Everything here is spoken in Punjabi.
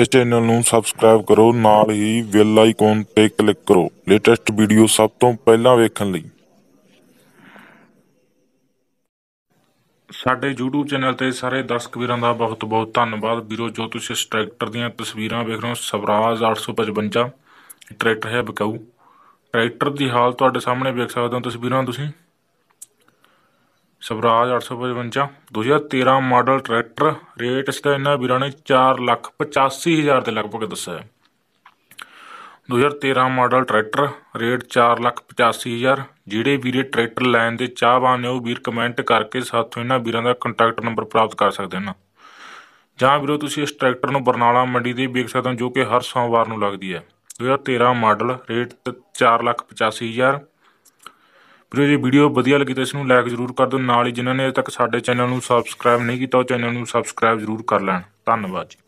ਇਸ ਚੈਨਲ ਨੂੰ ਸਬਸਕ੍ਰਾਈਬ ਕਰੋ ਨਾਲ ਹੀ ਬੈਲ ਆਈਕਨ ਤੇ ਕਲਿੱਕ ਕਰੋ ਲੇਟੈਸਟ ਵੀਡੀਓ ਸਭ ਤੋਂ ਪਹਿਲਾਂ ਵੇਖਣ ਲਈ ਸਾਡੇ YouTube ਚੈਨਲ ਤੇ ਸਾਰੇ ਦਰਸ਼ਕ ਵੀਰਾਂ ਦਾ ਬਹੁਤ ਬਹੁਤ ਧੰਨਵਾਦ ਵੀਰੋ ਜੋ ਤੁਸੀਂ ਇਸ ਟਰੈਕਟਰ ਦੀਆਂ ਤਸਵੀਰਾਂ ਵੇਖ ਰਹੇ ਹੋ ਸਵਰਾਜ 855 ਟਰੈਕਟਰ ਹੈ ਬਕਾਊ ਟਰੈਕਟਰ ਦੀ ਹਾਲ ਤੁਹਾਡੇ ਸਾਹਮਣੇ ਵੇਖ ਸਕਦੇ ਹੋ ਤਸਵੀਰਾਂ ਤੁਸੀਂ ਸਵਰਾਜ 855 2013 ਮਾਡਲ ਟਰੈਕਟਰ ਰੇਟ ਇਸ ਦਾ ਇਹਨਾਂ ਵੀਰਾਂ ਨੇ 485000 ਦੇ ਲਗਭਗ ਦੱਸਿਆ 2013 ਮਾਡਲ ਟਰੈਕਟਰ ਰੇਟ 485000 ਜਿਹੜੇ ਵੀਰੇ ਟਰੈਕਟਰ ਲੈਣ ਦੇ ਚਾਹਵਾਨ ਨੇ ਉਹ ਵੀਰ ਕਮੈਂਟ ਕਰਕੇ ਸਾਥੋਂ ਇਹਨਾਂ ਵੀਰਾਂ ਦਾ ਕੰਟੈਕਟ ਨੰਬਰ ਪ੍ਰਾਪਤ ਕਰ ਸਕਦੇ ਹਨ ਜਾਂ ਵੀਰੋ ਤੁਸੀਂ ਇਸ ਟਰੈਕਟਰ ਨੂੰ ਬਰਨਾਲਾ ਮੰਡੀ ਦੇ ਵੇਖ ਸਕਦੇ ਹੋ ਜੋ ਕਿ ਹਰ ਸੋਮਵਾਰ ਨੂੰ ਲੱਗਦੀ ਹੈ 2013 ਮਾਡਲ ਰੇਟ 485000 ਵੀਰੋ ਜੇ ਵੀਡੀਓ ਵਧੀਆ ਲੱਗੀ ਤਾਂ ਇਸ ਨੂੰ ਲਾਈਕ ਜ਼ਰੂਰ ਕਰ ਦਿਓ ਨਾਲ ਹੀ ਜਿਨ੍ਹਾਂ ਨੇ ਅਜੇ ਤੱਕ ਸਾਡੇ ਚੈਨਲ ਨੂੰ ਸਬਸਕ੍ਰਾਈਬ ਨਹੀਂ ਕੀਤਾ ਉਹ ਚੈਨਲ ਨੂੰ ਸਬਸਕ੍ਰਾਈਬ ਜ਼ਰੂਰ ਕਰ ਲੈਣ ਧੰਨਵਾਦ ਜੀ